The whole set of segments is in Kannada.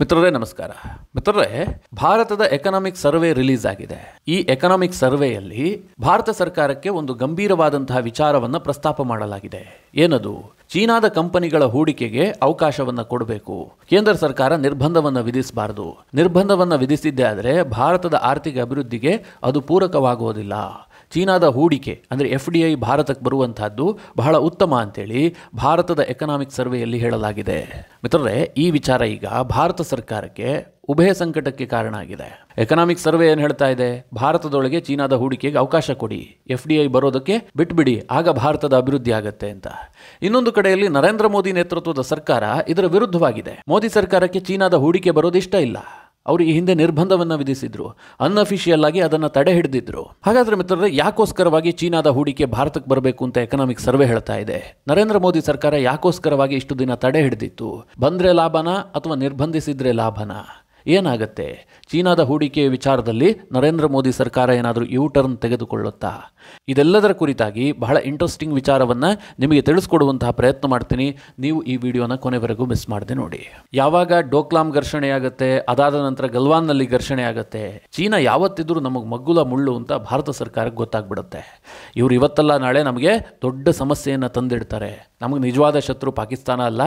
ಮಿತ್ರರೇ ನಮಸ್ಕಾರ ಮಿತ್ರರೇ ಭಾರತದ ಎಕನಾಮಿಕ್ ಸರ್ವೆ ರಿಲೀಸ್ ಆಗಿದೆ ಈ ಎಕನಾಮಿಕ್ ಸರ್ವೆಯಲ್ಲಿ ಭಾರತ ಸರ್ಕಾರಕ್ಕೆ ಒಂದು ಗಂಭೀರವಾದಂತಹ ವಿಚಾರವನ್ನು ಪ್ರಸ್ತಾಪ ಮಾಡಲಾಗಿದೆ ಏನದು ಚೀನಾದ ಕಂಪನಿಗಳ ಹೂಡಿಕೆಗೆ ಅವಕಾಶವನ್ನು ಕೊಡಬೇಕು ಕೇಂದ್ರ ಸರ್ಕಾರ ನಿರ್ಬಂಧವನ್ನು ವಿಧಿಸಬಾರದು ನಿರ್ಬಂಧವನ್ನು ವಿಧಿಸಿದ್ದೇ ಆದರೆ ಭಾರತದ ಆರ್ಥಿಕ ಅಭಿವೃದ್ಧಿಗೆ ಅದು ಪೂರಕವಾಗುವುದಿಲ್ಲ ಚೀನಾದ ಹೂಡಿಕೆ ಅಂದರೆ ಎಫ್ ಡಿ ಐ ಭಾರತಕ್ಕೆ ಬರುವಂತಹದ್ದು ಬಹಳ ಉತ್ತಮ ಅಂತೇಳಿ ಭಾರತದ ಎಕನಾಮಿಕ್ ಸರ್ವೆಯಲ್ಲಿ ಹೇಳಲಾಗಿದೆ ಮಿತ್ರರೇ ಈ ವಿಚಾರ ಈಗ ಭಾರತ ಸರ್ಕಾರಕ್ಕೆ ಉಭಯ ಸಂಕಟಕ್ಕೆ ಕಾರಣ ಆಗಿದೆ ಎಕನಾಮಿಕ್ ಸರ್ವೆ ಏನು ಹೇಳ್ತಾ ಇದೆ ಭಾರತದೊಳಗೆ ಚೀನಾದ ಹೂಡಿಕೆಗೆ ಅವಕಾಶ ಕೊಡಿ ಎಫ್ ಡಿ ಐ ಬರೋದಕ್ಕೆ ಬಿಟ್ಬಿಡಿ ಆಗ ಭಾರತದ ಅಭಿವೃದ್ಧಿ ಆಗತ್ತೆ ಅಂತ ಇನ್ನೊಂದು ಕಡೆಯಲ್ಲಿ ನರೇಂದ್ರ ಮೋದಿ ನೇತೃತ್ವದ ಸರ್ಕಾರ ಇದರ ವಿರುದ್ಧವಾಗಿದೆ ಮೋದಿ ಸರ್ಕಾರಕ್ಕೆ ಚೀನಾದ ಹೂಡಿಕೆ ಬರೋದು ಇಷ್ಟ ಇಲ್ಲ ಅವರು ಈ ಹಿಂದೆ ನಿರ್ಬಂಧವನ್ನು ವಿಧಿಸಿದ್ರು ಅನ್ಅಫಿಷಿಯಲ್ ಆಗಿ ಅದನ್ನು ತಡೆ ಹಿಡಿದಿದ್ರು ಹಾಗಾದರೆ ಮಿತ್ರರು ಯಾಕೋಸ್ಕರವಾಗಿ ಚೀನಾದ ಹೂಡಿಕೆ ಭಾರತಕ್ಕೆ ಬರಬೇಕು ಅಂತ ಎಕನಾಮಿಕ್ ಸರ್ವೆ ಹೇಳ್ತಾ ಇದೆ ನರೇಂದ್ರ ಮೋದಿ ಸರ್ಕಾರ ಯಾಕೋಸ್ಕರವಾಗಿ ಇಷ್ಟು ದಿನ ತಡೆ ಹಿಡಿದಿತ್ತು ಬಂದ್ರೆ ಲಾಭನ ಅಥವಾ ನಿರ್ಬಂಧಿಸಿದ್ರೆ ಲಾಭನ ಏನಾಗತ್ತೆ ಚೀನಾದ ಹೂಡಿಕೆಯ ವಿಚಾರದಲ್ಲಿ ನರೇಂದ್ರ ಮೋದಿ ಸರ್ಕಾರ ಏನಾದರೂ ಯು ಟರ್ನ್ ತೆಗೆದುಕೊಳ್ಳುತ್ತಾ ಇದೆಲ್ಲದರ ಕುರಿತಾಗಿ ಬಹಳ ಇಂಟ್ರೆಸ್ಟಿಂಗ್ ವಿಚಾರವನ್ನು ನಿಮಗೆ ತಿಳಿಸ್ಕೊಡುವಂತಹ ಪ್ರಯತ್ನ ಮಾಡ್ತೀನಿ ನೀವು ಈ ವಿಡಿಯೋನ ಕೊನೆವರೆಗೂ ಮಿಸ್ ಮಾಡದೆ ನೋಡಿ ಯಾವಾಗ ಘರ್ಷಣೆ ಆಗುತ್ತೆ ಅದಾದ ನಂತರ ಗಲ್ವಾನ್ನಲ್ಲಿ ಘರ್ಷಣೆ ಆಗುತ್ತೆ ಚೀನಾ ಯಾವತ್ತಿದ್ರೂ ನಮಗೆ ಮಗ್ಗುಲ ಮುಳ್ಳು ಅಂತ ಭಾರತ ಸರ್ಕಾರಕ್ಕೆ ಗೊತ್ತಾಗ್ಬಿಡುತ್ತೆ ಇವರು ಇವತ್ತಲ್ಲ ನಾಳೆ ನಮಗೆ ದೊಡ್ಡ ಸಮಸ್ಯೆಯನ್ನು ತಂದಿಡ್ತಾರೆ ನಮಗೆ ನಿಜವಾದ ಶತ್ರು ಪಾಕಿಸ್ತಾನ ಅಲ್ಲ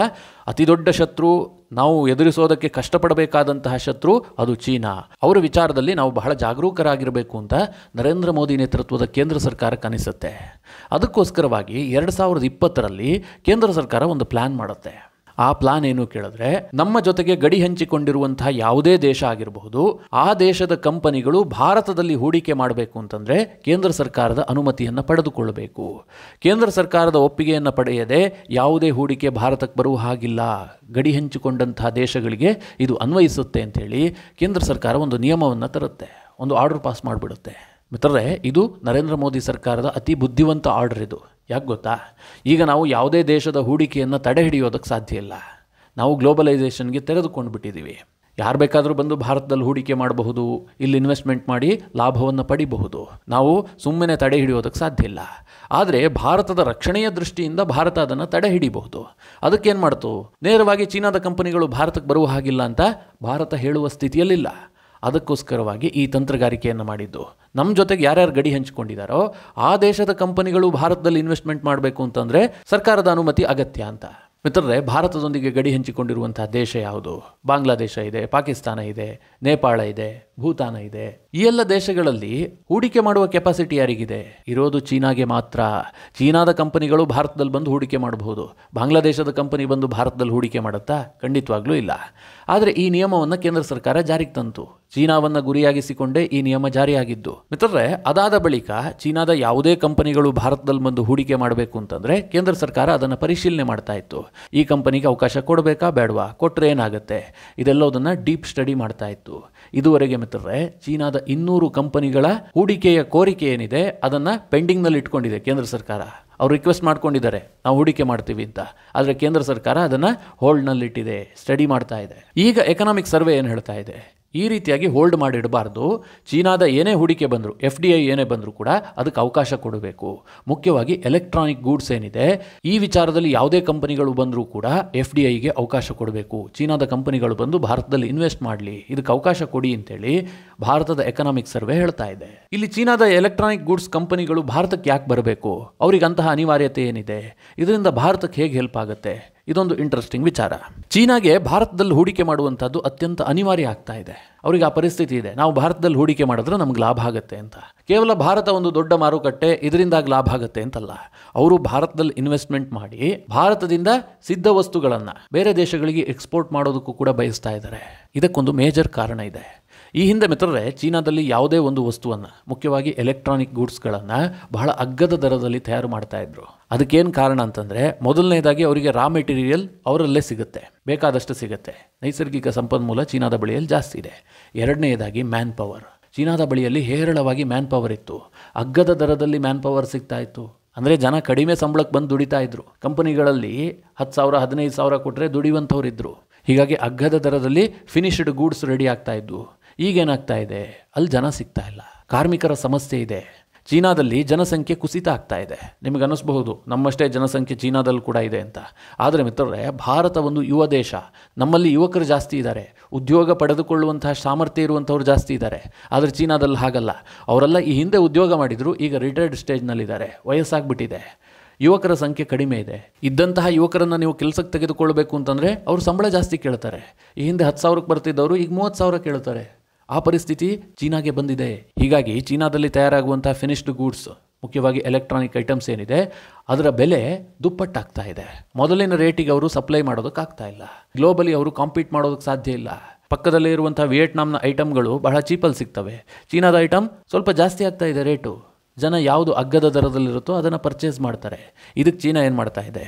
ಅತಿ ದೊಡ್ಡ ಶತ್ರು ನಾವು ಎದುರಿಸೋದಕ್ಕೆ ಕಷ್ಟಪಡಬೇಕಾದಂತಹ ಶತ್ರು ಅದು ಚೀನಾ ಅವರ ವಿಚಾರದಲ್ಲಿ ನಾವು ಬಹಳ ಜಾಗರೂಕರಾಗಿರಬೇಕು ಅಂತ ನರೇಂದ್ರ ಮೋದಿ ನೇತೃತ್ವದ ಕೇಂದ್ರ ಸರ್ಕಾರ ಕನಿಸುತ್ತೆ ಅದಕ್ಕೋಸ್ಕರವಾಗಿ ಎರಡು ಸಾವಿರದ ಇಪ್ಪತ್ತರಲ್ಲಿ ಕೇಂದ್ರ ಸರ್ಕಾರ ಒಂದು ಪ್ಲ್ಯಾನ್ ಮಾಡುತ್ತೆ ಆ ಪ್ಲಾನ್ ಏನು ಕೇಳಿದ್ರೆ ನಮ್ಮ ಜೊತೆಗೆ ಗಡಿ ಹಂಚಿಕೊಂಡಿರುವಂತಹ ಯಾವುದೇ ದೇಶ ಆಗಿರಬಹುದು ಆ ದೇಶದ ಕಂಪನಿಗಳು ಭಾರತದಲ್ಲಿ ಹೂಡಿಕೆ ಮಾಡಬೇಕು ಅಂತಂದರೆ ಕೇಂದ್ರ ಸರ್ಕಾರದ ಅನುಮತಿಯನ್ನು ಪಡೆದುಕೊಳ್ಳಬೇಕು ಕೇಂದ್ರ ಸರ್ಕಾರದ ಒಪ್ಪಿಗೆಯನ್ನು ಪಡೆಯದೆ ಯಾವುದೇ ಹೂಡಿಕೆ ಭಾರತಕ್ಕೆ ಬರುವ ಹಾಗಿಲ್ಲ ಗಡಿ ಹಂಚಿಕೊಂಡಂತಹ ದೇಶಗಳಿಗೆ ಇದು ಅನ್ವಯಿಸುತ್ತೆ ಅಂಥೇಳಿ ಕೇಂದ್ರ ಸರ್ಕಾರ ಒಂದು ನಿಯಮವನ್ನು ತರುತ್ತೆ ಒಂದು ಆರ್ಡರ್ ಪಾಸ್ ಮಾಡಿಬಿಡುತ್ತೆ ಮಿತ್ರರೇ ಇದು ನರೇಂದ್ರ ಮೋದಿ ಸರ್ಕಾರದ ಅತಿ ಬುದ್ಧಿವಂತ ಆರ್ಡರ್ ಇದು ಯಾಕೆ ಗೊತ್ತಾ ಈಗ ನಾವು ಯಾವುದೇ ದೇಶದ ಹೂಡಿಕೆಯನ್ನು ತಡೆ ಹಿಡಿಯೋದಕ್ಕೆ ಸಾಧ್ಯ ಇಲ್ಲ ನಾವು ಗ್ಲೋಬಲೈಸೇಷನ್ಗೆ ತೆರೆದುಕೊಂಡು ಬಿಟ್ಟಿದ್ದೀವಿ ಯಾರು ಬೇಕಾದರೂ ಬಂದು ಭಾರತದಲ್ಲಿ ಹೂಡಿಕೆ ಮಾಡಬಹುದು ಇಲ್ಲಿ ಇನ್ವೆಸ್ಟ್ಮೆಂಟ್ ಮಾಡಿ ಲಾಭವನ್ನು ಪಡಿಬಹುದು ನಾವು ಸುಮ್ಮನೆ ತಡೆ ಹಿಡಿಯೋದಕ್ಕೆ ಸಾಧ್ಯ ಇಲ್ಲ ಆದರೆ ಭಾರತದ ರಕ್ಷಣೆಯ ದೃಷ್ಟಿಯಿಂದ ಭಾರತ ಅದನ್ನು ತಡೆ ಹಿಡಿಬಹುದು ಅದಕ್ಕೇನು ಮಾಡ್ತು ನೇರವಾಗಿ ಚೀನಾದ ಕಂಪನಿಗಳು ಭಾರತಕ್ಕೆ ಬರುವ ಹಾಗಿಲ್ಲ ಅಂತ ಭಾರತ ಹೇಳುವ ಸ್ಥಿತಿಯಲ್ಲಿಲ್ಲ ಅದಕ್ಕೋಸ್ಕರವಾಗಿ ಈ ತಂತ್ರಗಾರಿಕೆಯನ್ನು ಮಾಡಿದ್ದು ನಮ್ಮ ಜೊತೆಗೆ ಯಾರ್ಯಾರು ಗಡಿ ಹಂಚಿಕೊಂಡಿದ್ದಾರೋ ಆ ದೇಶದ ಕಂಪನಿಗಳು ಭಾರತದಲ್ಲಿ ಇನ್ವೆಸ್ಟ್ಮೆಂಟ್ ಮಾಡಬೇಕು ಅಂತಂದರೆ ಸರ್ಕಾರದ ಅನುಮತಿ ಅಗತ್ಯ ಅಂತ ಮಿತ್ರರೇ ಭಾರತದೊಂದಿಗೆ ಗಡಿ ಹಂಚಿಕೊಂಡಿರುವಂತಹ ದೇಶ ಯಾವುದು ಬಾಂಗ್ಲಾದೇಶ ಇದೆ ಪಾಕಿಸ್ತಾನ ಇದೆ ನೇಪಾಳ ಇದೆ ಭೂತಾನ ಇದೆ ಈ ಎಲ್ಲ ದೇಶಗಳಲ್ಲಿ ಹೂಡಿಕೆ ಮಾಡುವ ಕೆಪಾಸಿಟಿ ಯಾರಿಗಿದೆ ಇರೋದು ಚೀನಾಗೆ ಮಾತ್ರ ಚೀನಾದ ಕಂಪನಿಗಳು ಭಾರತದಲ್ಲಿ ಬಂದು ಹೂಡಿಕೆ ಮಾಡಬಹುದು ಬಾಂಗ್ಲಾದೇಶದ ಕಂಪನಿ ಬಂದು ಭಾರತದಲ್ಲಿ ಹೂಡಿಕೆ ಮಾಡುತ್ತಾ ಖಂಡಿತವಾಗ್ಲೂ ಇಲ್ಲ ಆದರೆ ಈ ನಿಯಮವನ್ನು ಕೇಂದ್ರ ಸರ್ಕಾರ ಜಾರಿಗೆ ತಂತು ಚೀನಾವನ್ನು ಗುರಿಯಾಗಿಸಿಕೊಂಡೇ ಈ ನಿಯಮ ಜಾರಿಯಾಗಿದ್ದು ಮಿತ್ರರೇ ಅದಾದ ಬಳಿಕ ಚೀನಾದ ಯಾವುದೇ ಕಂಪನಿಗಳು ಭಾರತದಲ್ಲಿ ಬಂದು ಹೂಡಿಕೆ ಮಾಡಬೇಕು ಅಂತಂದರೆ ಕೇಂದ್ರ ಸರ್ಕಾರ ಅದನ್ನು ಪರಿಶೀಲನೆ ಮಾಡ್ತಾ ಇತ್ತು ಈ ಕಂಪನಿಗೆ ಅವಕಾಶ ಕೊಡಬೇಕಾ ಬೇಡವಾ ಕೊಟ್ಟರೆ ಏನಾಗುತ್ತೆ ಇದೆಲ್ಲದನ್ನು ಡೀಪ್ ಸ್ಟಡಿ ಮಾಡ್ತಾ ಇತ್ತು ಇದುವರೆಗೆ ಮಿತ್ರರೇ ಚೀನಾದ ಇನ್ನೂರು ಕಂಪನಿಗಳ ಹೂಡಿಕೆಯ ಕೋರಿಕೆ ಏನಿದೆ ಅದನ್ನು ಪೆಂಡಿಂಗ್ನಲ್ಲಿ ಇಟ್ಕೊಂಡಿದೆ ಕೇಂದ್ರ ಸರ್ಕಾರ ಅವ್ರು ರಿಕ್ವೆಸ್ಟ್ ಮಾಡ್ಕೊಂಡಿದ್ದಾರೆ ನಾವು ಹೂಡಿಕೆ ಮಾಡ್ತೀವಿ ಅಂತ ಆದರೆ ಕೇಂದ್ರ ಸರ್ಕಾರ ಅದನ್ನು ಹೋಲ್ಡ್ನಲ್ಲಿಟ್ಟಿದೆ ಸ್ಟಡಿ ಮಾಡ್ತಾ ಇದೆ ಈಗ ಎಕನಾಮಿಕ್ ಸರ್ವೆ ಏನು ಹೇಳ್ತಾ ಇದೆ ಈ ರೀತಿಯಾಗಿ ಹೋಲ್ಡ್ ಮಾಡಿಡಬಾರ್ದು ಚೀನಾದ ಏನೇ ಹೂಡಿಕೆ ಬಂದರೂ ಎಫ್ ಡಿ ಐ ಏನೇ ಬಂದರೂ ಕೂಡ ಅದಕ್ಕೆ ಅವಕಾಶ ಕೊಡಬೇಕು ಮುಖ್ಯವಾಗಿ ಎಲೆಕ್ಟ್ರಾನಿಕ್ ಗೂಡ್ಸ್ ಏನಿದೆ ಈ ವಿಚಾರದಲ್ಲಿ ಯಾವುದೇ ಕಂಪನಿಗಳು ಬಂದರೂ ಕೂಡ ಎಫ್ ಡಿ ಐಗೆ ಅವಕಾಶ ಕೊಡಬೇಕು ಚೀನಾದ ಕಂಪನಿಗಳು ಬಂದು ಭಾರತದಲ್ಲಿ ಇನ್ವೆಸ್ಟ್ ಮಾಡಲಿ ಇದಕ್ಕೆ ಅವಕಾಶ ಕೊಡಿ ಅಂತೇಳಿ ಭಾರತದ ಎಕನಾಮಿಕ್ ಸರ್ವೆ ಹೇಳ್ತಾ ಇದೆ ಇಲ್ಲಿ ಚೀನಾದ ಎಲೆಕ್ಟ್ರಾನಿಕ್ ಗೂಡ್ಸ್ ಕಂಪನಿಗಳು ಭಾರತಕ್ಕೆ ಯಾಕೆ ಬರಬೇಕು ಅವರಿಗೆ ಅಂತಹ ಅನಿವಾರ್ಯತೆ ಏನಿದೆ ಇದರಿಂದ ಭಾರತಕ್ಕೆ ಹೇಗೆ ಹೆಲ್ಪ್ ಆಗುತ್ತೆ ಇದೊಂದು ಇಂಟ್ರೆಸ್ಟಿಂಗ್ ವಿಚಾರ ಚೀನಾಗೆ ಭಾರತದಲ್ಲಿ ಹೂಡಿಕೆ ಮಾಡುವಂಥದ್ದು ಅತ್ಯಂತ ಅನಿವಾರ್ಯ ಆಗ್ತಾ ಇದೆ ಅವರಿಗೆ ಆ ಪರಿಸ್ಥಿತಿ ಇದೆ ನಾವು ಭಾರತದಲ್ಲಿ ಹೂಡಿಕೆ ಮಾಡಿದ್ರೆ ನಮ್ಗೆ ಲಾಭ ಆಗುತ್ತೆ ಅಂತ ಕೇವಲ ಭಾರತ ಒಂದು ದೊಡ್ಡ ಮಾರುಕಟ್ಟೆ ಇದರಿಂದಾಗಿ ಲಾಭ ಆಗುತ್ತೆ ಅಂತಲ್ಲ ಅವರು ಭಾರತದಲ್ಲಿ ಇನ್ವೆಸ್ಟ್ಮೆಂಟ್ ಮಾಡಿ ಭಾರತದಿಂದ ಸಿದ್ಧ ವಸ್ತುಗಳನ್ನು ಬೇರೆ ದೇಶಗಳಿಗೆ ಎಕ್ಸ್ಪೋರ್ಟ್ ಮಾಡೋದಕ್ಕೂ ಕೂಡ ಬಯಸ್ತಾ ಇದ್ದಾರೆ ಇದಕ್ಕೊಂದು ಮೇಜರ್ ಕಾರಣ ಇದೆ ಈ ಹಿಂದೆ ಮಿತ್ರರೇ ಚೀನಾದಲ್ಲಿ ಯಾವುದೇ ಒಂದು ವಸ್ತುವನ್ನು ಮುಖ್ಯವಾಗಿ ಎಲೆಕ್ಟ್ರಾನಿಕ್ ಗೂಡ್ಸ್ಗಳನ್ನು ಬಹಳ ಅಗ್ಗದ ದರದಲ್ಲಿ ತಯಾರು ಮಾಡ್ತಾ ಇದ್ರು ಅದಕ್ಕೇನು ಕಾರಣ ಅಂತಂದರೆ ಮೊದಲನೇದಾಗಿ ಅವರಿಗೆ ರಾ ಮೆಟೀರಿಯಲ್ ಅವರಲ್ಲೇ ಸಿಗುತ್ತೆ ಬೇಕಾದಷ್ಟು ಸಿಗುತ್ತೆ ನೈಸರ್ಗಿಕ ಸಂಪನ್ಮೂಲ ಚೀನಾದ ಬಳಿಯಲ್ಲಿ ಜಾಸ್ತಿ ಇದೆ ಎರಡನೆಯದಾಗಿ ಮ್ಯಾನ್ ಪವರ್ ಚೀನಾದ ಬಳಿಯಲ್ಲಿ ಹೇರಳವಾಗಿ ಮ್ಯಾನ್ ಪವರ್ ಇತ್ತು ಅಗ್ಗದ ದರದಲ್ಲಿ ಮ್ಯಾನ್ ಪವರ್ ಸಿಗ್ತಾ ಇತ್ತು ಅಂದರೆ ಜನ ಕಡಿಮೆ ಸಂಬಳಕ್ಕೆ ಬಂದು ದುಡಿತಾ ಇದ್ರು ಕಂಪನಿಗಳಲ್ಲಿ ಹತ್ತು ಸಾವಿರ ಹದಿನೈದು ಸಾವಿರ ಕೊಟ್ಟರೆ ದುಡಿಯುವಂಥವ್ರು ಇದ್ದರು ಹೀಗಾಗಿ ಅಗ್ಗದ ದರದಲ್ಲಿ ಫಿನಿಶ್ಡ್ ಗೂಡ್ಸ್ ರೆಡಿ ಆಗ್ತಾ ಇದ್ವು ಈಗೇನಾಗ್ತಾ ಇದೆ ಅಲ್ಲಿ ಜನ ಸಿಗ್ತಾ ಇಲ್ಲ ಕಾರ್ಮಿಕರ ಸಮಸ್ಯೆ ಇದೆ ಚೀನಾದಲ್ಲಿ ಜನಸಂಖ್ಯೆ ಕುಸಿತ ಆಗ್ತಾ ಇದೆ ನಿಮಗೆ ಅನ್ನಿಸ್ಬಹುದು ನಮ್ಮಷ್ಟೇ ಜನಸಂಖ್ಯೆ ಚೀನಾದಲ್ಲಿ ಕೂಡ ಇದೆ ಅಂತ ಆದರೆ ಮಿತ್ರರೇ ಭಾರತ ಒಂದು ಯುವ ದೇಶ ನಮ್ಮಲ್ಲಿ ಯುವಕರು ಜಾಸ್ತಿ ಇದ್ದಾರೆ ಉದ್ಯೋಗ ಪಡೆದುಕೊಳ್ಳುವಂತಹ ಸಾಮರ್ಥ್ಯ ಇರುವಂಥವ್ರು ಜಾಸ್ತಿ ಇದ್ದಾರೆ ಆದರೆ ಚೀನಾದಲ್ಲಿ ಹಾಗಲ್ಲ ಅವರೆಲ್ಲ ಈ ಹಿಂದೆ ಉದ್ಯೋಗ ಮಾಡಿದರು ಈಗ ರಿಟೈರ್ಡ್ ಸ್ಟೇಜ್ನಲ್ಲಿದ್ದಾರೆ ವಯಸ್ಸಾಗ್ಬಿಟ್ಟಿದೆ ಯುವಕರ ಸಂಖ್ಯೆ ಕಡಿಮೆ ಇದೆ ಇದ್ದಂತಹ ಯುವಕರನ್ನು ನೀವು ಕೆಲಸಕ್ಕೆ ತೆಗೆದುಕೊಳ್ಬೇಕು ಅಂತಂದರೆ ಅವರು ಸಂಬಳ ಜಾಸ್ತಿ ಕೇಳ್ತಾರೆ ಈ ಹಿಂದೆ ಹತ್ತು ಸಾವಿರಕ್ಕೆ ಬರ್ತಿದ್ದವರು ಈಗ ಮೂವತ್ತು ಸಾವಿರ ಕೇಳ್ತಾರೆ ಆ ಪರಿಸ್ಥಿತಿ ಚೀನಾಗೆ ಬಂದಿದೆ ಹೀಗಾಗಿ ಚೀನಾದಲ್ಲಿ ತಯಾರಾಗುವಂಥ ಫಿನಿಶ್ಡ್ ಗೂಡ್ಸ್ ಮುಖ್ಯವಾಗಿ ಎಲೆಕ್ಟ್ರಾನಿಕ್ ಐಟಮ್ಸ್ ಏನಿದೆ ಅದರ ಬೆಲೆ ದುಪ್ಪಟ್ಟಾಗ್ತಾ ಇದೆ ಮೊದಲಿನ ರೇಟಿಗೆ ಅವರು ಸಪ್ಲೈ ಮಾಡೋದಕ್ಕಾಗ್ತಾ ಇಲ್ಲ ಗ್ಲೋಬಲಿ ಅವರು ಕಾಂಪೀಟ್ ಮಾಡೋದಕ್ಕೆ ಸಾಧ್ಯ ಇಲ್ಲ ಪಕ್ಕದಲ್ಲೇ ಇರುವಂಥ ವಿಯೆಟ್ನಾಂನ ಐಟಮ್ಗಳು ಬಹಳ ಚೀಪಲ್ಲಿ ಸಿಗ್ತವೆ ಚೀನಾದ ಐಟಮ್ ಸ್ವಲ್ಪ ಜಾಸ್ತಿ ಆಗ್ತಾ ಇದೆ ರೇಟು ಜನ ಯಾವುದು ಅಗ್ಗದ ದರದಲ್ಲಿರುತ್ತೋ ಅದನ್ನು ಪರ್ಚೇಸ್ ಮಾಡ್ತಾರೆ ಇದಕ್ಕೆ ಚೀನಾ ಏನು ಮಾಡ್ತಾ ಇದೆ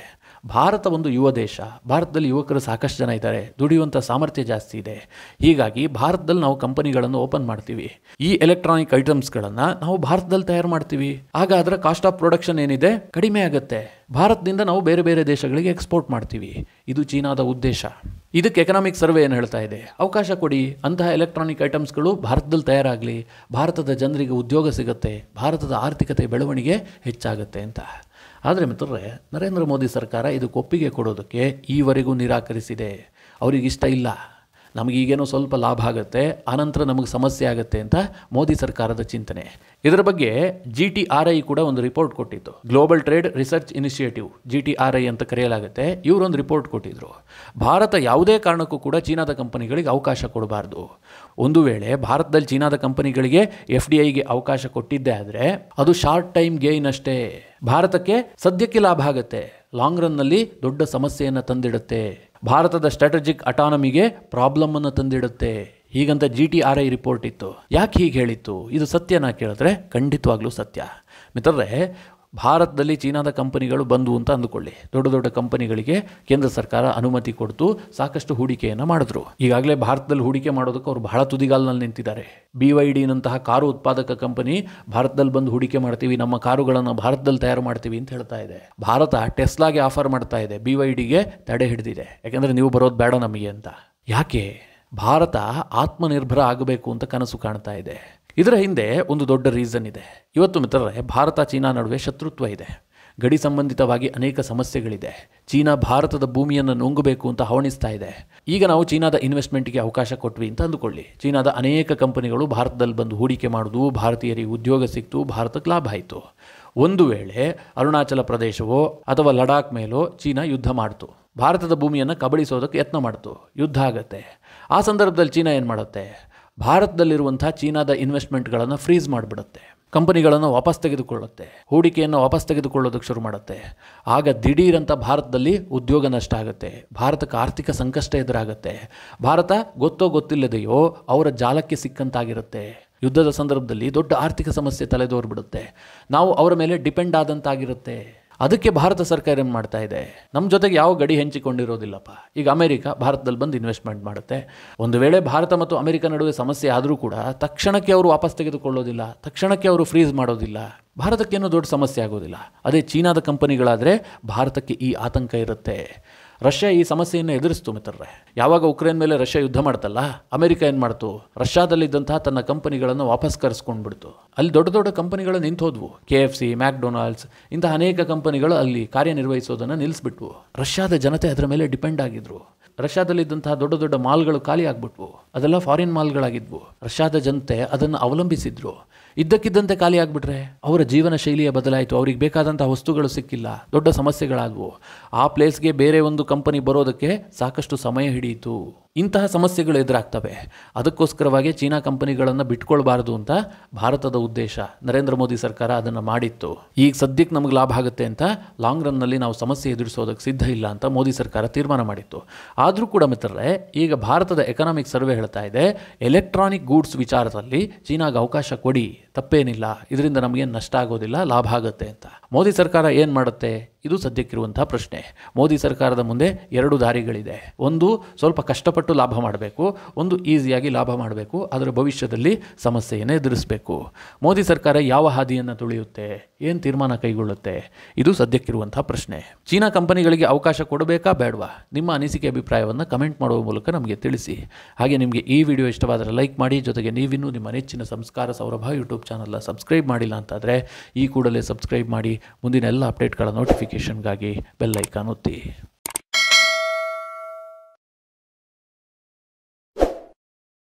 ಭಾರತ ಒಂದು ಯುವ ದೇಶ ಭಾರತದಲ್ಲಿ ಯುವಕರು ಸಾಕಷ್ಟು ಜನ ಇದ್ದಾರೆ ದುಡಿಯುವಂಥ ಸಾಮರ್ಥ್ಯ ಜಾಸ್ತಿ ಇದೆ ಹೀಗಾಗಿ ಭಾರತದಲ್ಲಿ ನಾವು ಕಂಪನಿಗಳನ್ನು ಓಪನ್ ಮಾಡ್ತೀವಿ ಈ ಎಲೆಕ್ಟ್ರಾನಿಕ್ ಐಟಮ್ಸ್ಗಳನ್ನು ನಾವು ಭಾರತದಲ್ಲಿ ತಯಾರು ಮಾಡ್ತೀವಿ ಆಗ ಅದರ ಕಾಸ್ಟ್ ಆಫ್ ಪ್ರೊಡಕ್ಷನ್ ಏನಿದೆ ಕಡಿಮೆ ಆಗುತ್ತೆ ಭಾರತದಿಂದ ನಾವು ಬೇರೆ ಬೇರೆ ದೇಶಗಳಿಗೆ ಎಕ್ಸ್ಪೋರ್ಟ್ ಮಾಡ್ತೀವಿ ಇದು ಚೀನಾದ ಉದ್ದೇಶ ಇದಕ್ಕೆ ಎಕನಾಮಿಕ್ ಸರ್ವೆ ಏನು ಹೇಳ್ತಾ ಇದೆ ಅವಕಾಶ ಕೊಡಿ ಅಂತಹ ಎಲೆಕ್ಟ್ರಾನಿಕ್ ಐಟಮ್ಸ್ಗಳು ಭಾರತದಲ್ಲಿ ತಯಾರಾಗಲಿ ಭಾರತದ ಜನರಿಗೆ ಉದ್ಯೋಗ ಸಿಗುತ್ತೆ ಭಾರತದ ಆರ್ಥಿಕತೆ ಬೆಳವಣಿಗೆ ಹೆಚ್ಚಾಗುತ್ತೆ ಅಂತ ಆದರೆ ಮಿತ್ರರೇ ನರೇಂದ್ರ ಮೋದಿ ಸರ್ಕಾರ ಇದಕ್ಕೆ ಒಪ್ಪಿಗೆ ಕೊಡೋದಕ್ಕೆ ಈವರೆಗೂ ನಿರಾಕರಿಸಿದೆ ಅವರಿಗಿಷ್ಟ ಇಲ್ಲ ನಮಗೀಗೇನೋ ಸ್ವಲ್ಪ ಲಾಭ ಆಗುತ್ತೆ ಆನಂತರ ನಮಗೆ ಸಮಸ್ಯೆ ಆಗುತ್ತೆ ಅಂತ ಮೋದಿ ಸರ್ಕಾರದ ಚಿಂತನೆ ಇದರ ಬಗ್ಗೆ ಜಿ ಟಿ ಆರ್ ಐ ಕೂಡ ಒಂದು ರಿಪೋರ್ಟ್ ಕೊಟ್ಟಿತ್ತು global trade research initiative G T R I ಅಂತ ಕರೆಯಲಾಗುತ್ತೆ ಇವರೊಂದು ರಿಪೋರ್ಟ್ ಕೊಟ್ಟಿದ್ದರು ಭಾರತ ಯಾವುದೇ ಕಾರಣಕ್ಕೂ ಕೂಡ ಚೀನಾದ ಕಂಪನಿಗಳಿಗೆ ಅವಕಾಶ ಕೊಡಬಾರ್ದು ಒಂದು ವೇಳೆ ಭಾರತದಲ್ಲಿ ಚೀನಾದ ಕಂಪನಿಗಳಿಗೆ ಎಫ್ ಡಿ ಐಗೆ ಅವಕಾಶ ಕೊಟ್ಟಿದ್ದೇ ಆದರೆ ಅದು ಶಾರ್ಟ್ ಟೈಮ್ ಗೇನ್ ಅಷ್ಟೇ ಭಾರತಕ್ಕೆ ಸದ್ಯಕ್ಕೆ ಲಾಭ ಆಗುತ್ತೆ ಲಾಂಗ್ ರನ್ನಲ್ಲಿ ದೊಡ್ಡ ಸಮಸ್ಯೆಯನ್ನು ತಂದಿಡುತ್ತೆ ಭಾರತದ ಸ್ಟ್ರಾಟಜಿಕ್ ಅಟಾನಮಿಗೆ ಪ್ರಾಬ್ಲಮನ್ನು ತಂದಿಡುತ್ತೆ ಹೀಗಂತ G T R I report ಇತ್ತು ಯಾಕೆ ಹೀಗೆ ಹೇಳಿತ್ತು ಇದು ಸತ್ಯನ ಕೇಳಿದ್ರೆ ಖಂಡಿತವಾಗ್ಲೂ ಸತ್ಯ ಮಿತ್ರರೇ ಭಾರತದಲ್ಲಿ ಚೀನಾದ ಕಂಪನಿಗಳು ಬಂದು ಅಂತ ಅಂದುಕೊಳ್ಳಿ ದೊಡ್ಡ ದೊಡ್ಡ ಕಂಪನಿಗಳಿಗೆ ಕೇಂದ್ರ ಸರ್ಕಾರ ಅನುಮತಿ ಕೊಡ್ತು ಸಾಕಷ್ಟು ಹೂಡಿಕೆಯನ್ನು ಮಾಡಿದ್ರು ಈಗಾಗಲೇ ಭಾರತದಲ್ಲಿ ಹೂಡಿಕೆ ಮಾಡೋದಕ್ಕೆ ಅವರು ಬಹಳ ತುದಿಗಾಲಿನಲ್ಲಿ ನಿಂತಿದ್ದಾರೆ ಬಿ ವೈ ಡಿನಂತಹ ಕಾರು ಉತ್ಪಾದಕ ಕಂಪನಿ ಭಾರತದಲ್ಲಿ ಬಂದು ಹೂಡಿಕೆ ಮಾಡ್ತೀವಿ ನಮ್ಮ ಕಾರುಗಳನ್ನು ಭಾರತದಲ್ಲಿ ತಯಾರು ಮಾಡ್ತೀವಿ ಅಂತ ಹೇಳ್ತಾ ಇದೆ ಭಾರತ ಟೆಸ್ಲಾಗೆ ಆಫರ್ ಮಾಡ್ತಾ ಇದೆ ಬಿ ವೈ ಡಿಗೆ ತಡೆ ಹಿಡಿದಿದೆ ಯಾಕೆಂದರೆ ನೀವು ಬರೋದು ಬೇಡ ನಮಗೆ ಅಂತ ಯಾಕೆ ಭಾರತ ಆತ್ಮನಿರ್ಭರ ಆಗಬೇಕು ಅಂತ ಕನಸು ಕಾಣ್ತಾ ಇದೆ ಇದರ ಹಿಂದೆ ಒಂದು ದೊಡ್ಡ ರೀಸನ್ ಇದೆ ಇವತ್ತು ಮಿತ್ರರೇ ಭಾರತ ಚೀನಾ ನಡುವೆ ಶತ್ರುತ್ವ ಇದೆ ಗಡಿ ಸಂಬಂಧಿತವಾಗಿ ಅನೇಕ ಸಮಸ್ಯೆಗಳಿದೆ ಚೀನಾ ಭಾರತದ ಭೂಮಿಯನ್ನು ನುಂಗಬೇಕು ಅಂತ ಹವಣಿಸ್ತಾ ಇದೆ ಈಗ ನಾವು ಚೀನಾದ ಇನ್ವೆಸ್ಟ್ಮೆಂಟ್ಗೆ ಅವಕಾಶ ಕೊಟ್ವಿ ಅಂತ ಅಂದುಕೊಳ್ಳಿ ಚೀನಾದ ಅನೇಕ ಕಂಪನಿಗಳು ಭಾರತದಲ್ಲಿ ಬಂದು ಹೂಡಿಕೆ ಮಾಡೋದು ಭಾರತೀಯರಿಗೆ ಉದ್ಯೋಗ ಸಿಕ್ತು ಭಾರತಕ್ಕೆ ಲಾಭ ಆಯಿತು ಒಂದು ವೇಳೆ ಅರುಣಾಚಲ ಪ್ರದೇಶವೋ ಅಥವಾ ಲಡಾಖ್ ಮೇಲೋ ಚೀನಾ ಯುದ್ಧ ಮಾಡ್ತು ಭಾರತದ ಭೂಮಿಯನ್ನು ಕಬಳಿಸೋದಕ್ಕೆ ಯತ್ನ ಮಾಡ್ತು ಯುದ್ಧ ಆಗತ್ತೆ ಆ ಸಂದರ್ಭದಲ್ಲಿ ಚೀನಾ ಏನು ಮಾಡುತ್ತೆ ಭಾರತದಲ್ಲಿರುವಂಥ ಚೀನಾದ ಇನ್ವೆಸ್ಟ್ಮೆಂಟ್ಗಳನ್ನು ಫ್ರೀಸ್ ಮಾಡಿಬಿಡುತ್ತೆ ಕಂಪನಿಗಳನ್ನು ವಾಪಸ್ ತೆಗೆದುಕೊಳ್ಳುತ್ತೆ ಹೂಡಿಕೆಯನ್ನು ವಾಪಸ್ ತೆಗೆದುಕೊಳ್ಳೋದಕ್ಕೆ ಶುರು ಮಾಡುತ್ತೆ ಆಗ ದಿಢೀರಂಥ ಭಾರತದಲ್ಲಿ ಉದ್ಯೋಗ ನಷ್ಟ ಆಗುತ್ತೆ ಭಾರತಕ್ಕೆ ಆರ್ಥಿಕ ಸಂಕಷ್ಟ ಎದುರಾಗುತ್ತೆ ಭಾರತ ಗೊತ್ತೋ ಗೊತ್ತಿಲ್ಲದೆಯೋ ಅವರ ಜಾಲಕ್ಕೆ ಸಿಕ್ಕಂತಾಗಿರುತ್ತೆ ಯುದ್ಧದ ಸಂದರ್ಭದಲ್ಲಿ ದೊಡ್ಡ ಆರ್ಥಿಕ ಸಮಸ್ಯೆ ತಲೆದೋರ್ಬಿಡುತ್ತೆ ನಾವು ಅವರ ಮೇಲೆ ಡಿಪೆಂಡ್ ಆದಂತಾಗಿರುತ್ತೆ ಅದಕ್ಕೆ ಭಾರತ ಸರ್ಕಾರ ಏನು ಮಾಡ್ತಾ ಇದೆ ನಮ್ಮ ಜೊತೆಗೆ ಯಾವ ಗಡಿ ಹೆಂಚಿಕೊಂಡಿರೋದಿಲ್ಲಪ್ಪ ಈಗ ಅಮೆರಿಕ ಭಾರತದಲ್ಲಿ ಬಂದು ಇನ್ವೆಸ್ಟ್ಮೆಂಟ್ ಮಾಡುತ್ತೆ ಒಂದು ವೇಳೆ ಭಾರತ ಮತ್ತು ಅಮೆರಿಕ ನಡುವೆ ಸಮಸ್ಯೆ ಆದರೂ ಕೂಡ ತಕ್ಷಣಕ್ಕೆ ಅವರು ವಾಪಸ್ ತೆಗೆದುಕೊಳ್ಳೋದಿಲ್ಲ ತಕ್ಷಣಕ್ಕೆ ಅವರು ಫ್ರೀಸ್ ಮಾಡೋದಿಲ್ಲ ಭಾರತಕ್ಕೇನೂ ದೊಡ್ಡ ಸಮಸ್ಯೆ ಆಗೋದಿಲ್ಲ ಅದೇ ಚೀನಾದ ಕಂಪನಿಗಳಾದರೆ ಭಾರತಕ್ಕೆ ಈ ಆತಂಕ ಇರುತ್ತೆ ರಷ್ಯಾ ಈ ಸಮಸ್ಯೆಯನ್ನು ಎದುರಿಸ್ತು ಮಿತ್ರರೇ ಯಾವಾಗ ಉಕ್ರೇನ್ ಮೇಲೆ ರಷ್ಯಾ ಯುದ್ಧ ಮಾಡ್ತಲ್ಲ ಅಮೆರಿಕ ಏನು ಮಾಡ್ತು ರಷ್ಯಾದಲ್ಲಿದ್ದಂತಹ ತನ್ನ ಕಂಪನಿಗಳನ್ನು ವಾಪಸ್ ಕರೆಸ್ಕೊಂಡ್ಬಿಡ್ತು ಅಲ್ಲಿ ದೊಡ್ಡ ದೊಡ್ಡ ಕಂಪನಿಗಳು ನಿಂತು ಹೋದ್ವು ಕೆ ಎಫ್ ಸಿ ಮ್ಯಾಕ್ಡೊನಾಲ್ಡ್ಸ್ ಇಂತಹ ಅನೇಕ ಕಂಪನಿಗಳು ಅಲ್ಲಿ ಕಾರ್ಯನಿರ್ವಹಿಸೋದನ್ನು ನಿಲ್ಲಿಸ್ಬಿಟ್ವು ರಷ್ಯಾದ ಜನತೆ ಅದರ ಮೇಲೆ ಡಿಪೆಂಡ್ ಆಗಿದ್ರು ರಷ್ಯಾದಲ್ಲಿದ್ದಂತಹ ದೊಡ್ಡ ದೊಡ್ಡ ಮಾಲ್ಗಳು ಖಾಲಿ ಆಗ್ಬಿಟ್ವು ಅದೆಲ್ಲ ಫಾರಿನ್ ಮಾಲ್ಗಳಾಗಿದ್ವು ರಷ್ಯಾದ ಜನತೆ ಅದನ್ನು ಅವಲಂಬಿಸಿದ್ರು ಇದ್ದಕ್ಕಿದ್ದಂತೆ ಖಾಲಿ ಆಗ್ಬಿಟ್ರೆ ಅವರ ಜೀವನ ಶೈಲಿಯ ಬದಲಾಯಿತು ಅವ್ರಿಗೆ ಬೇಕಾದಂತಹ ವಸ್ತುಗಳು ಸಿಕ್ಕಿಲ್ಲ ದೊಡ್ಡ ಸಮಸ್ಯೆಗಳಾದವು ಆ ಪ್ಲೇಸ್ಗೆ ಬೇರೆ ಒಂದು ಕಂಪನಿ ಬರೋದಕ್ಕೆ ಸಾಕಷ್ಟು ಸಮಯ ಹಿಡಿಯಿತು ಇಂತಹ ಸಮಸ್ಯೆಗಳು ಎದುರಾಗ್ತವೆ ಅದಕ್ಕೋಸ್ಕರವಾಗಿ ಚೀನಾ ಕಂಪನಿಗಳನ್ನು ಬಿಟ್ಕೊಳ್ಬಾರ್ದು ಅಂತ ಭಾರತದ ಉದ್ದೇಶ ನರೇಂದ್ರ ಮೋದಿ ಸರ್ಕಾರ ಅದನ್ನು ಮಾಡಿತ್ತು ಈಗ ಸದ್ಯಕ್ಕೆ ನಮಗೆ ಲಾಭ ಆಗುತ್ತೆ ಅಂತ ಲಾಂಗ್ ರನ್ನಲ್ಲಿ ನಾವು ಸಮಸ್ಯೆ ಎದುರಿಸೋದಕ್ಕೆ ಸಿದ್ಧ ಇಲ್ಲ ಅಂತ ಮೋದಿ ಸರ್ಕಾರ ತೀರ್ಮಾನ ಮಾಡಿತ್ತು ಆದರೂ ಕೂಡ ಮಿತ್ರರೇ ಈಗ ಭಾರತದ ಎಕನಾಮಿಕ್ ಸರ್ವೆ ಹೇಳ್ತಾ ಇದೆ ಎಲೆಕ್ಟ್ರಾನಿಕ್ ಗೂಡ್ಸ್ ವಿಚಾರದಲ್ಲಿ ಚೀನಾಗೆ ಅವಕಾಶ ಕೊಡಿ ತಪ್ಪೇನಿಲ್ಲ ಇದರಿಂದ ನಮಗೇನು ನಷ್ಟ ಆಗೋದಿಲ್ಲ ಲಾಭ ಆಗುತ್ತೆ ಅಂತ ಮೋದಿ ಸರ್ಕಾರ ಏನು ಮಾಡುತ್ತೆ ಇದು ಸದ್ಯಕ್ಕಿರುವಂಥ ಪ್ರಶ್ನೆ ಮೋದಿ ಸರ್ಕಾರದ ಮುಂದೆ ಎರಡು ದಾರಿಗಳಿದೆ ಒಂದು ಸ್ವಲ್ಪ ಕಷ್ಟಪಟ್ಟು ಲಾಭ ಮಾಡಬೇಕು ಒಂದು ಈಸಿಯಾಗಿ ಲಾಭ ಮಾಡಬೇಕು ಅದರ ಭವಿಷ್ಯದಲ್ಲಿ ಸಮಸ್ಯೆಯನ್ನು ಎದುರಿಸಬೇಕು ಮೋದಿ ಸರ್ಕಾರ ಯಾವ ಹಾದಿಯನ್ನು ತುಳಿಯುತ್ತೆ ಏನು ತೀರ್ಮಾನ ಕೈಗೊಳ್ಳುತ್ತೆ ಇದು ಸದ್ಯಕ್ಕಿರುವಂಥ ಪ್ರಶ್ನೆ ಚೀನಾ ಕಂಪನಿಗಳಿಗೆ ಅವಕಾಶ ಕೊಡಬೇಕಾ ಬೇಡವಾ ನಿಮ್ಮ ಅನಿಸಿಕೆ ಅಭಿಪ್ರಾಯವನ್ನು ಕಮೆಂಟ್ ಮಾಡುವ ಮೂಲಕ ನಮಗೆ ತಿಳಿಸಿ ಹಾಗೆ ನಿಮಗೆ ಈ ವಿಡಿಯೋ ಇಷ್ಟವಾದರೆ ಲೈಕ್ ಮಾಡಿ ಜೊತೆಗೆ ನೀವಿನ್ನೂ ನಿಮ್ಮ ನೆಚ್ಚಿನ ಸಂಸ್ಕಾರ ಸೌರಭ ಯೂಟ್ಯೂಬ್ ಚಾನಲ್ನ ಸಬ್ಸ್ಕ್ರೈಬ್ ಮಾಡಿಲ್ಲ ಅಂತಾದರೆ ಈ ಕೂಡಲೇ ಸಬ್ಸ್ಕ್ರೈಬ್ ಮಾಡಿ ಮುಂದಿನ ಎಲ್ಲ ಅಪ್ಡೇಟ್ಗಳ ನೋಟಿಫಿಕೇಶನ್ ನೋಟಿಫಿಕೇಷನ್ಗಾಗಿ ಐಕಾನ್ ಒತ್ತಿ